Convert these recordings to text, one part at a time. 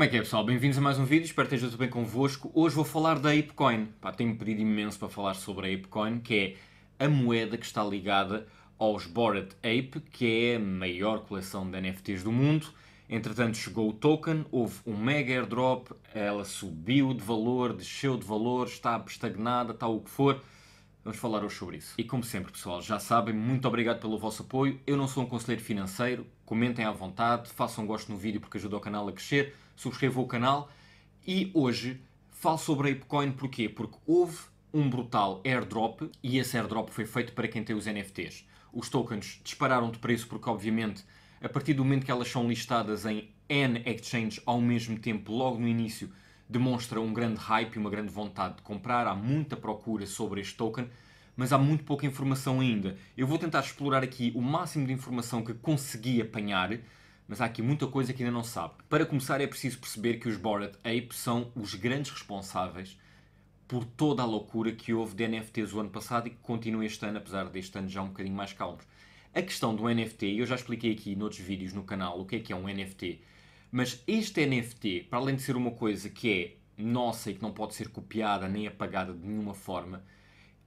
Como é que é pessoal? Bem-vindos a mais um vídeo, espero que esteja tudo bem convosco. Hoje vou falar da ApeCoin. Pá, tenho pedido imenso para falar sobre a ApeCoin, que é a moeda que está ligada aos Bored Ape, que é a maior coleção de NFTs do mundo. Entretanto chegou o token, houve um mega airdrop, ela subiu de valor, desceu de valor, está estagnada, está o que for. Vamos falar hoje sobre isso. E como sempre pessoal, já sabem, muito obrigado pelo vosso apoio. Eu não sou um conselheiro financeiro, comentem à vontade, façam gosto no vídeo porque ajuda o canal a crescer, subscrevam o canal e hoje falo sobre a Apecoin porquê? Porque houve um brutal airdrop e esse airdrop foi feito para quem tem os NFTs. Os tokens dispararam de preço porque, obviamente, a partir do momento que elas são listadas em N exchanges ao mesmo tempo, logo no início, demonstra um grande hype e uma grande vontade de comprar. Há muita procura sobre este token mas há muito pouca informação ainda. Eu vou tentar explorar aqui o máximo de informação que consegui apanhar, mas há aqui muita coisa que ainda não sabe. Para começar, é preciso perceber que os Bored Ape são os grandes responsáveis por toda a loucura que houve de NFTs o ano passado e que continua este ano, apesar deste ano já um bocadinho mais calmos. A questão do NFT, eu já expliquei aqui noutros vídeos no canal o que é que é um NFT, mas este NFT, para além de ser uma coisa que é nossa e que não pode ser copiada nem apagada de nenhuma forma,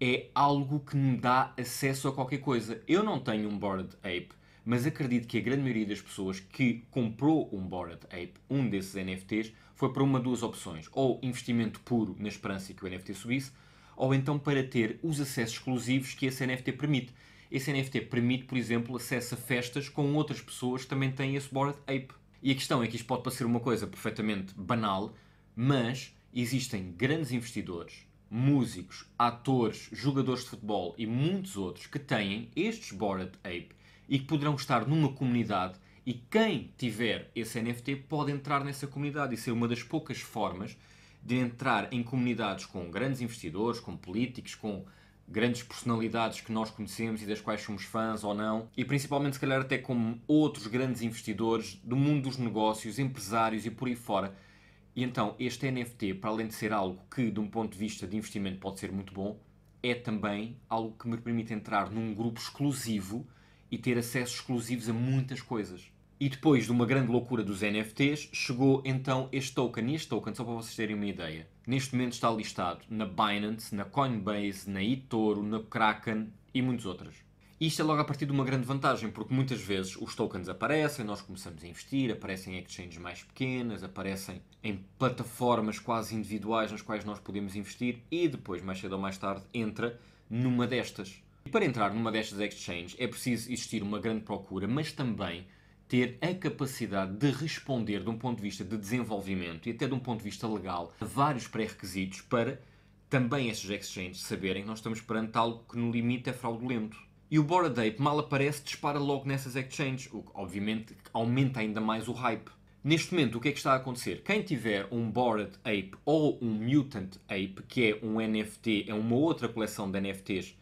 é algo que me dá acesso a qualquer coisa. Eu não tenho um Bored Ape, mas acredito que a grande maioria das pessoas que comprou um Bored Ape, um desses NFTs, foi para uma duas opções. Ou investimento puro na esperança que o NFT subisse, ou então para ter os acessos exclusivos que esse NFT permite. Esse NFT permite, por exemplo, acesso a festas com outras pessoas que também têm esse Bored Ape. E a questão é que isto pode parecer uma coisa perfeitamente banal, mas existem grandes investidores músicos, atores, jogadores de futebol e muitos outros que têm estes Bored Ape e que poderão estar numa comunidade e quem tiver esse NFT pode entrar nessa comunidade. e ser é uma das poucas formas de entrar em comunidades com grandes investidores, com políticos, com grandes personalidades que nós conhecemos e das quais somos fãs ou não, e principalmente, se calhar, até com outros grandes investidores do mundo dos negócios, empresários e por aí fora e então, este NFT, para além de ser algo que, de um ponto de vista de investimento, pode ser muito bom, é também algo que me permite entrar num grupo exclusivo e ter acessos exclusivos a muitas coisas. E depois de uma grande loucura dos NFTs, chegou então este token. E este token, só para vocês terem uma ideia, neste momento está listado na Binance, na Coinbase, na eToro, na Kraken e muitas outras. Isto é logo a partir de uma grande vantagem, porque muitas vezes os tokens aparecem, nós começamos a investir, aparecem em exchanges mais pequenas, aparecem em plataformas quase individuais nas quais nós podemos investir e depois, mais cedo ou mais tarde, entra numa destas. E para entrar numa destas exchanges é preciso existir uma grande procura, mas também ter a capacidade de responder de um ponto de vista de desenvolvimento e até de um ponto de vista legal a vários pré-requisitos para também estes exchanges saberem que nós estamos perante algo que no limite é fraudulento e o Bored Ape mal aparece, dispara logo nessas exchanges, o que obviamente aumenta ainda mais o hype. Neste momento, o que é que está a acontecer? Quem tiver um Bored Ape ou um Mutant Ape, que é um NFT, é uma outra coleção de NFTs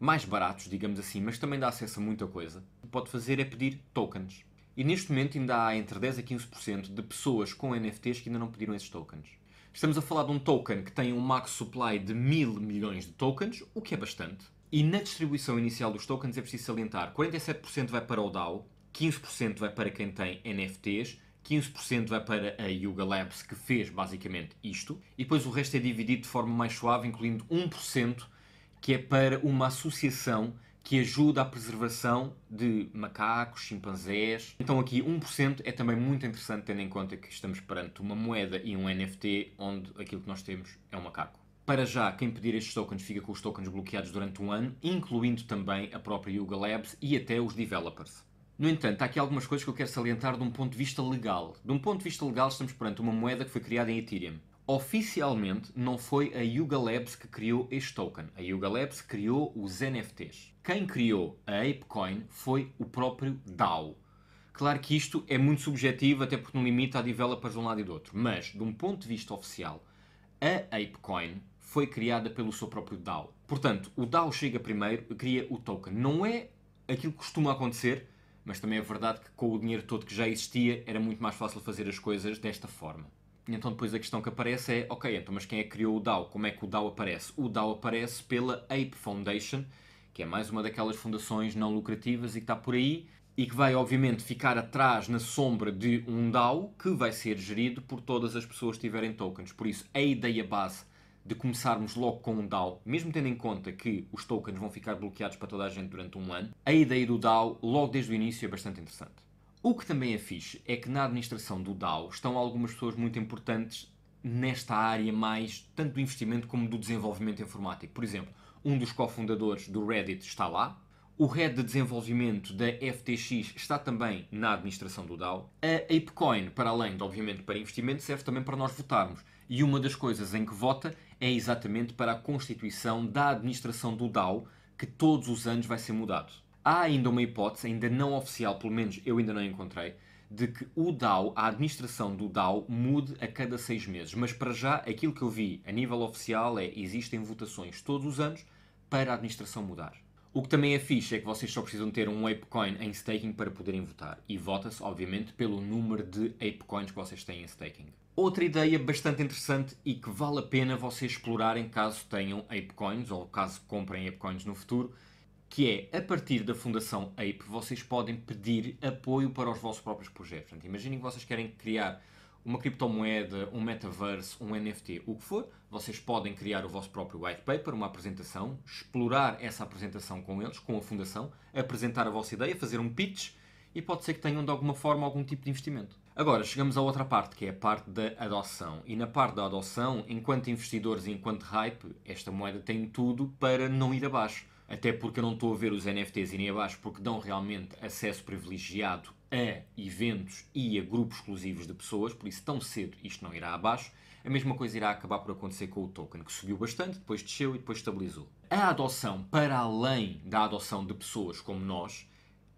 mais baratos, digamos assim, mas também dá acesso a muita coisa, o que pode fazer é pedir tokens. E neste momento ainda há entre 10 a 15% de pessoas com NFTs que ainda não pediram esses tokens. Estamos a falar de um token que tem um max supply de mil milhões de tokens, o que é bastante. E na distribuição inicial dos tokens é preciso salientar: 47% vai para o DAO, 15% vai para quem tem NFTs, 15% vai para a Yuga Labs, que fez basicamente isto, e depois o resto é dividido de forma mais suave, incluindo 1%, que é para uma associação que ajuda à preservação de macacos, chimpanzés. Então aqui 1% é também muito interessante, tendo em conta que estamos perante uma moeda e um NFT onde aquilo que nós temos é um macaco. Para já, quem pedir estes tokens fica com os tokens bloqueados durante um ano, incluindo também a própria Yuga Labs e até os developers. No entanto, há aqui algumas coisas que eu quero salientar de um ponto de vista legal. De um ponto de vista legal, estamos perante uma moeda que foi criada em Ethereum. Oficialmente, não foi a Yuga Labs que criou este token. A Yuga Labs criou os NFTs. Quem criou a ApeCoin foi o próprio DAO. Claro que isto é muito subjetivo, até porque não limita a developers de um lado e do outro. Mas, de um ponto de vista oficial, a ApeCoin foi criada pelo seu próprio DAO. Portanto, o DAO chega primeiro, e cria o token. Não é aquilo que costuma acontecer, mas também é verdade que com o dinheiro todo que já existia era muito mais fácil fazer as coisas desta forma. E então depois a questão que aparece é, ok, então mas quem é que criou o DAO? Como é que o DAO aparece? O DAO aparece pela Ape Foundation, que é mais uma daquelas fundações não lucrativas e que está por aí e que vai obviamente ficar atrás na sombra de um DAO que vai ser gerido por todas as pessoas que tiverem tokens. Por isso, a ideia base de começarmos logo com um DAO, mesmo tendo em conta que os tokens vão ficar bloqueados para toda a gente durante um ano, a ideia do DAO logo desde o início é bastante interessante. O que também é fixe é que na administração do DAO estão algumas pessoas muito importantes nesta área mais tanto do investimento como do desenvolvimento informático. Por exemplo, um dos cofundadores do Reddit está lá, o head de desenvolvimento da FTX está também na administração do DAO. A ApeCoin, para além de obviamente para investimento, serve também para nós votarmos. E uma das coisas em que vota é exatamente para a constituição da administração do DAO, que todos os anos vai ser mudado. Há ainda uma hipótese, ainda não oficial, pelo menos eu ainda não encontrei, de que o DAO, a administração do DAO, mude a cada seis meses. Mas para já, aquilo que eu vi a nível oficial é existem votações todos os anos para a administração mudar. O que também é fixe é que vocês só precisam ter um ApeCoin em staking para poderem votar. E vota-se, obviamente, pelo número de ApeCoins que vocês têm em staking. Outra ideia bastante interessante e que vale a pena vocês explorarem caso tenham ApeCoins ou caso comprem ApeCoins no futuro, que é a partir da Fundação Ape vocês podem pedir apoio para os vossos próprios projetos. Portanto, imaginem que vocês querem criar uma criptomoeda, um metaverso, um NFT, o que for, vocês podem criar o vosso próprio white paper, uma apresentação, explorar essa apresentação com eles, com a fundação, apresentar a vossa ideia, fazer um pitch e pode ser que tenham de alguma forma algum tipo de investimento. Agora, chegamos à outra parte, que é a parte da adoção. E na parte da adoção, enquanto investidores e enquanto hype, esta moeda tem tudo para não ir abaixo. Até porque eu não estou a ver os NFTs irem abaixo, porque dão realmente acesso privilegiado a eventos e a grupos exclusivos de pessoas, por isso tão cedo isto não irá abaixo. A mesma coisa irá acabar por acontecer com o token, que subiu bastante, depois desceu e depois estabilizou. A adoção, para além da adoção de pessoas como nós,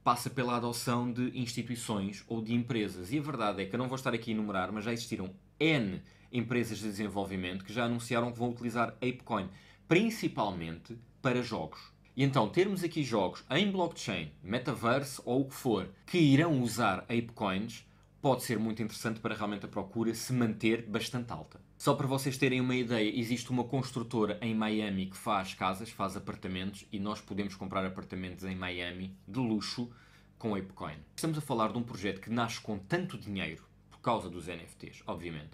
passa pela adoção de instituições ou de empresas. E a verdade é que eu não vou estar aqui a enumerar, mas já existiram N empresas de desenvolvimento que já anunciaram que vão utilizar ApeCoin, principalmente para jogos. E então, termos aqui jogos em blockchain, metaverse ou o que for, que irão usar ApeCoins, pode ser muito interessante para realmente a procura se manter bastante alta. Só para vocês terem uma ideia, existe uma construtora em Miami que faz casas, faz apartamentos e nós podemos comprar apartamentos em Miami de luxo com ApeCoin. Estamos a falar de um projeto que nasce com tanto dinheiro, por causa dos NFTs, obviamente,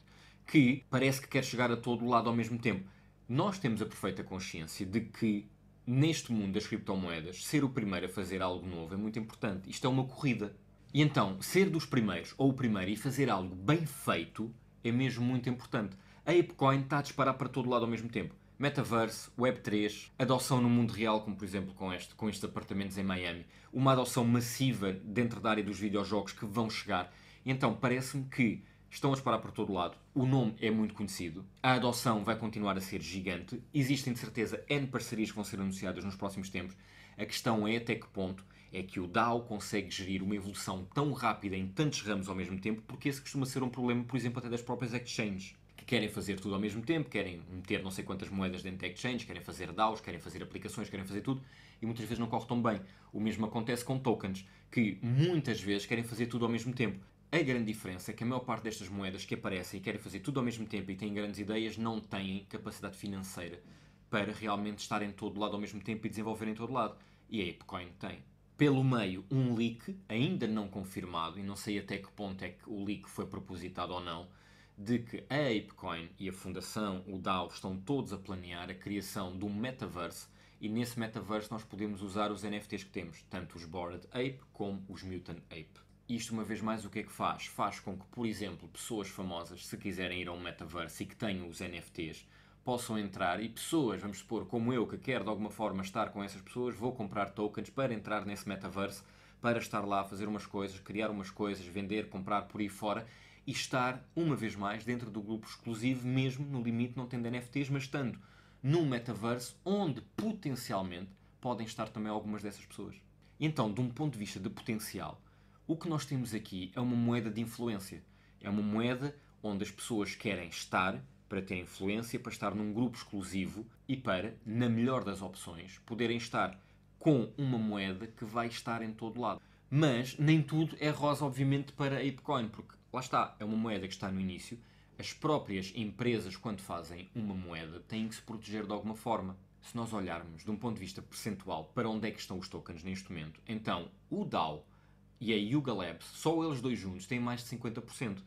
que parece que quer chegar a todo lado ao mesmo tempo. Nós temos a perfeita consciência de que neste mundo das criptomoedas, ser o primeiro a fazer algo novo é muito importante. Isto é uma corrida. E então, ser dos primeiros ou o primeiro e fazer algo bem feito é mesmo muito importante a ApeCoin está a disparar para todo lado ao mesmo tempo. Metaverse, Web3, adoção no mundo real, como por exemplo com, este, com estes apartamentos em Miami, uma adoção massiva dentro da área dos videojogos que vão chegar. Então parece-me que estão a disparar por todo lado, o nome é muito conhecido, a adoção vai continuar a ser gigante, existem de certeza N parcerias que vão ser anunciadas nos próximos tempos. A questão é até que ponto é que o DAO consegue gerir uma evolução tão rápida em tantos ramos ao mesmo tempo, porque esse costuma ser um problema, por exemplo, até das próprias exchanges que querem fazer tudo ao mesmo tempo, querem meter não sei quantas moedas dentro de exchange, querem fazer DAOs, querem fazer aplicações, querem fazer tudo e muitas vezes não corre tão bem. O mesmo acontece com tokens, que muitas vezes querem fazer tudo ao mesmo tempo. A grande diferença é que a maior parte destas moedas que aparecem e querem fazer tudo ao mesmo tempo e têm grandes ideias não têm capacidade financeira para realmente estar em todo lado ao mesmo tempo e desenvolver em todo lado. E a Apecoin tem. Pelo meio, um leak ainda não confirmado, e não sei até que ponto é que o leak foi propositado ou não, de que a ApeCoin e a fundação, o DAO, estão todos a planear a criação de um metaverso e nesse metaverso nós podemos usar os NFTs que temos, tanto os Bored Ape como os Mutant Ape. Isto, uma vez mais, o que é que faz? Faz com que, por exemplo, pessoas famosas, se quiserem ir a um metaverso e que tenham os NFTs, possam entrar e pessoas, vamos supor, como eu, que quero de alguma forma estar com essas pessoas, vou comprar tokens para entrar nesse metaverso, para estar lá, fazer umas coisas, criar umas coisas, vender, comprar por aí fora e estar, uma vez mais, dentro do grupo exclusivo, mesmo no limite não tendo NFTs, mas estando num metaverso onde potencialmente podem estar também algumas dessas pessoas. Então, de um ponto de vista de potencial, o que nós temos aqui é uma moeda de influência. É uma moeda onde as pessoas querem estar para ter influência, para estar num grupo exclusivo e para, na melhor das opções, poderem estar com uma moeda que vai estar em todo lado. Mas nem tudo é rosa, obviamente, para a ApeCoin, porque lá está, é uma moeda que está no início. As próprias empresas, quando fazem uma moeda, têm que se proteger de alguma forma. Se nós olharmos de um ponto de vista percentual para onde é que estão os tokens neste momento, então o DAO e a Yuga Labs, só eles dois juntos, têm mais de 50%.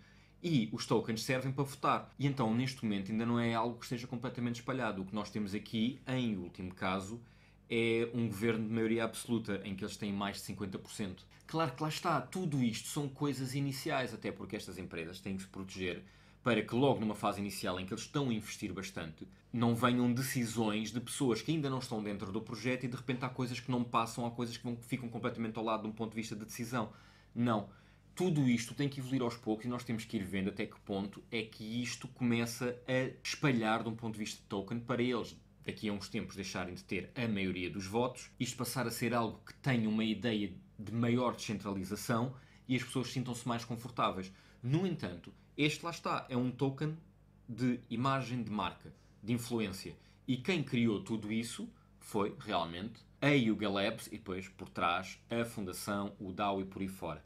E os tokens servem para votar. E então, neste momento, ainda não é algo que esteja completamente espalhado. O que nós temos aqui, em último caso, é um governo de maioria absoluta, em que eles têm mais de 50%. Claro que lá está, tudo isto são coisas iniciais, até porque estas empresas têm que se proteger para que logo numa fase inicial em que eles estão a investir bastante, não venham decisões de pessoas que ainda não estão dentro do projeto e de repente há coisas que não passam, há coisas que vão, ficam completamente ao lado de um ponto de vista de decisão. Não. Tudo isto tem que evoluir aos poucos e nós temos que ir vendo até que ponto é que isto começa a espalhar de um ponto de vista de token para eles daqui a uns tempos deixarem de ter a maioria dos votos, isto passar a ser algo que tenha uma ideia de maior descentralização e as pessoas sintam-se mais confortáveis. No entanto, este lá está, é um token de imagem de marca, de influência. E quem criou tudo isso foi realmente a Yuga Labs e depois por trás a fundação, o DAO e por aí fora.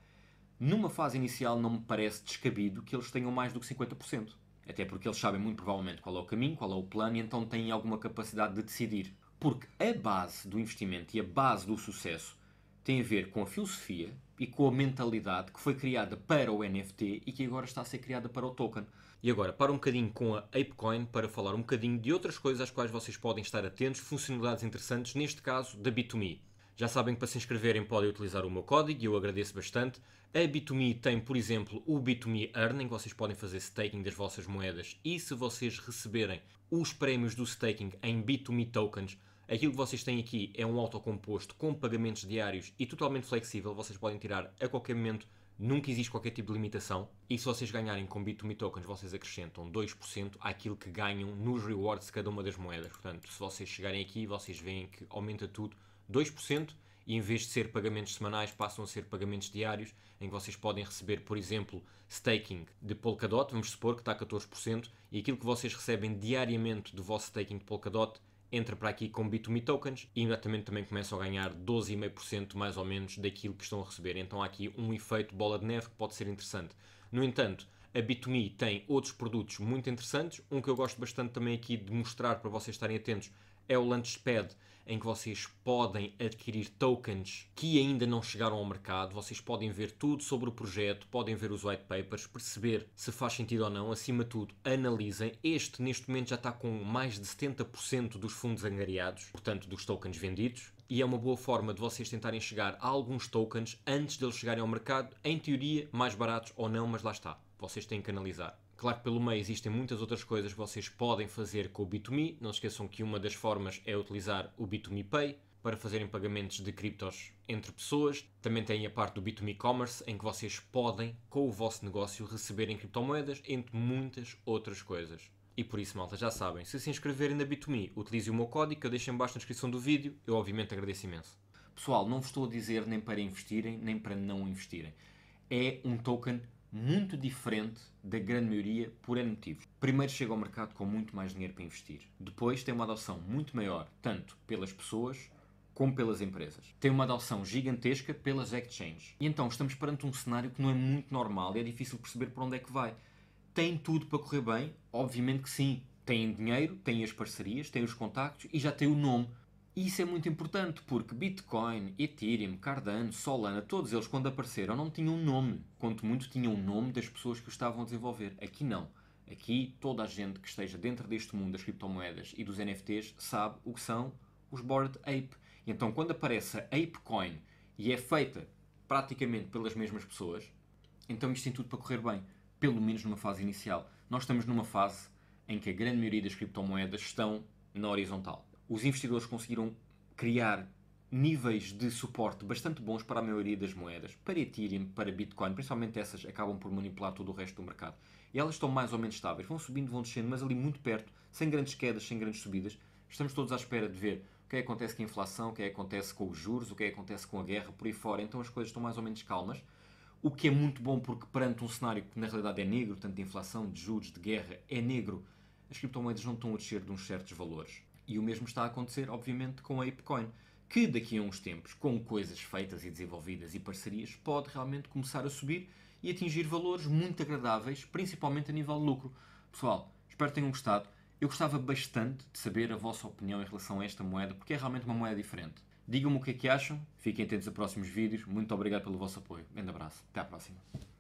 Numa fase inicial não me parece descabido que eles tenham mais do que 50%. Até porque eles sabem muito provavelmente qual é o caminho, qual é o plano e então têm alguma capacidade de decidir. Porque a base do investimento e a base do sucesso tem a ver com a filosofia e com a mentalidade que foi criada para o NFT e que agora está a ser criada para o token. E agora, para um bocadinho com a ApeCoin para falar um bocadinho de outras coisas às quais vocês podem estar atentos, funcionalidades interessantes, neste caso da Bitomi. Já sabem que para se inscreverem podem utilizar o meu código e eu agradeço bastante. A Bitumi tem, por exemplo, o Bitumi earning, vocês podem fazer staking das vossas moedas e se vocês receberem os prémios do staking em Bitumi Tokens, aquilo que vocês têm aqui é um autocomposto com pagamentos diários e totalmente flexível, vocês podem tirar a qualquer momento, nunca existe qualquer tipo de limitação. E se vocês ganharem com Bitumi Tokens, vocês acrescentam 2% àquilo que ganham nos rewards de cada uma das moedas. Portanto, se vocês chegarem aqui, vocês veem que aumenta tudo 2%, e em vez de ser pagamentos semanais, passam a ser pagamentos diários, em que vocês podem receber, por exemplo, staking de Polkadot, vamos supor que está a 14%, e aquilo que vocês recebem diariamente do vosso staking de Polkadot entra para aqui com Bitumi tokens e imediatamente também começam a ganhar 12,5% mais ou menos daquilo que estão a receber. Então há aqui um efeito bola de neve que pode ser interessante. No entanto, a Bitumi tem outros produtos muito interessantes, um que eu gosto bastante também aqui de mostrar para vocês estarem atentos é o Launchpad em que vocês podem adquirir tokens que ainda não chegaram ao mercado. Vocês podem ver tudo sobre o projeto, podem ver os white papers, perceber se faz sentido ou não. Acima de tudo, analisem. Este, neste momento, já está com mais de 70% dos fundos angariados, portanto, dos tokens vendidos. E é uma boa forma de vocês tentarem chegar a alguns tokens antes deles chegarem ao mercado, em teoria, mais baratos ou não, mas lá está. Vocês têm que analisar. Claro que pelo meio existem muitas outras coisas que vocês podem fazer com o Bit2Me. Não se esqueçam que uma das formas é utilizar o Bit2Me Pay para fazerem pagamentos de criptos entre pessoas. Também tem a parte do Bitumi Commerce, em que vocês podem, com o vosso negócio, receberem criptomoedas, entre muitas outras coisas. E por isso, malta, já sabem, se se inscreverem na Bit2Me, utilizem o meu código que eu deixo em baixo na descrição do vídeo. Eu, obviamente, agradeço imenso. Pessoal, não vos estou a dizer nem para investirem, nem para não investirem. É um token muito diferente da grande maioria por N motivos. Primeiro, chega ao mercado com muito mais dinheiro para investir. Depois, tem uma adoção muito maior, tanto pelas pessoas como pelas empresas. Tem uma adoção gigantesca pelas exchanges. E então estamos perante um cenário que não é muito normal e é difícil perceber para onde é que vai. Tem tudo para correr bem? Obviamente que sim. Têm dinheiro, têm as parcerias, têm os contactos e já têm o nome. E isso é muito importante porque Bitcoin, Ethereum, Cardano, Solana, todos eles quando apareceram não tinham nome. Quanto muito tinham o nome das pessoas que o estavam a desenvolver. Aqui não. Aqui toda a gente que esteja dentro deste mundo das criptomoedas e dos NFTs sabe o que são os Bored Ape. E então quando aparece a ApeCoin e é feita praticamente pelas mesmas pessoas, então isto tem tudo para correr bem. Pelo menos numa fase inicial. Nós estamos numa fase em que a grande maioria das criptomoedas estão na horizontal os investidores conseguiram criar níveis de suporte bastante bons para a maioria das moedas, para Ethereum, para Bitcoin, principalmente essas acabam por manipular todo o resto do mercado. E elas estão mais ou menos estáveis, vão subindo, vão descendo, mas ali muito perto, sem grandes quedas, sem grandes subidas. Estamos todos à espera de ver o que, é que acontece com a inflação, o que, é que acontece com os juros, o que, é que acontece com a guerra, por aí fora. Então as coisas estão mais ou menos calmas, o que é muito bom porque perante um cenário que na realidade é negro, tanto de inflação, de juros, de guerra, é negro, as criptomoedas não estão a descer de uns certos valores. E o mesmo está a acontecer, obviamente, com a ApeCoin, que daqui a uns tempos, com coisas feitas e desenvolvidas e parcerias, pode realmente começar a subir e atingir valores muito agradáveis, principalmente a nível de lucro. Pessoal, espero que tenham gostado. Eu gostava bastante de saber a vossa opinião em relação a esta moeda, porque é realmente uma moeda diferente. Digam-me o que é que acham, fiquem atentos a próximos vídeos. Muito obrigado pelo vosso apoio. Grande abraço, até à próxima.